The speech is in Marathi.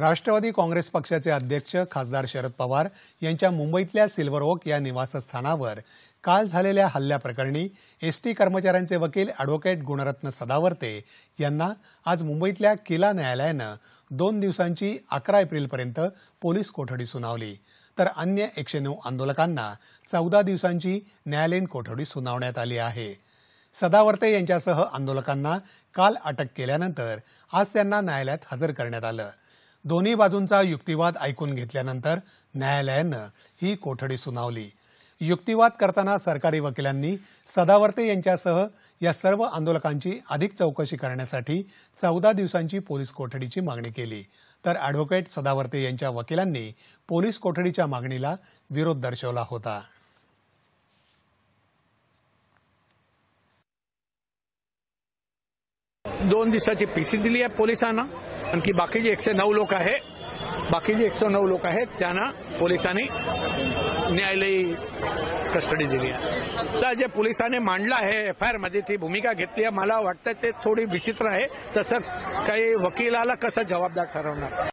राष्ट्रवादी काँग्रेस पक्षाचे अध्यक्ष खासदार शरद पवार यांच्या मुंबईतल्या सिल्वर ओक या निवासस्थानावर काल झालेल्या हल्ल्याप्रकरणी एस टी कर्मचाऱ्यांचे वकील ॲडव्होकेट गुणरत्न सदावर्ते यांना आज मुंबईतल्या किला न्यायालयानं दोन दिवसांची अकरा एप्रिलपर्यंत पोलीस कोठडी सुनावली तर अन्य एकशे नऊ आंदोलकांना चौदा दिवसांची न्यायालयीन कोठडी सुनावण्यात आली आहे सदावर्ते यांच्यासह आंदोलकांना काल अटक केल्यानंतर आज त्यांना न्यायालयात हजर करण्यात आलं दोन्ही बाजूंचा युक्तिवाद ऐकून घेतल्यानंतर न्यायालयानं ही कोठडी सुनावली युक्तिवाद करताना सरकारी वकिलांनी सदावर्ते यांच्यासह या सर्व आंदोलकांची अधिक चौकशी करण्यासाठी चौदा दिवसांची पोलीस कोठडीची मागणी केली तर अॅडव्होकेट सदावर्ते यांच्या वकिलांनी पोलीस कोठडीच्या मागणीला विरोध दर्शवला होता दोन दिवसाची पीसी दिली आहे पोलिसांना आणखी बाकीचे एकशे नऊ लोक आहे जे एकशे नऊ लोक आहेत त्यांना पोलिसांनी न्यायालयी कस्टडी दिली आहे जे पोलिसांनी मांडलं आहे एफ आय ती भूमिका घेतली आहे मला वाटतं ते थोडी विचित्र आहे तसं काही वकिलाला कसं जबाबदार ठरवणार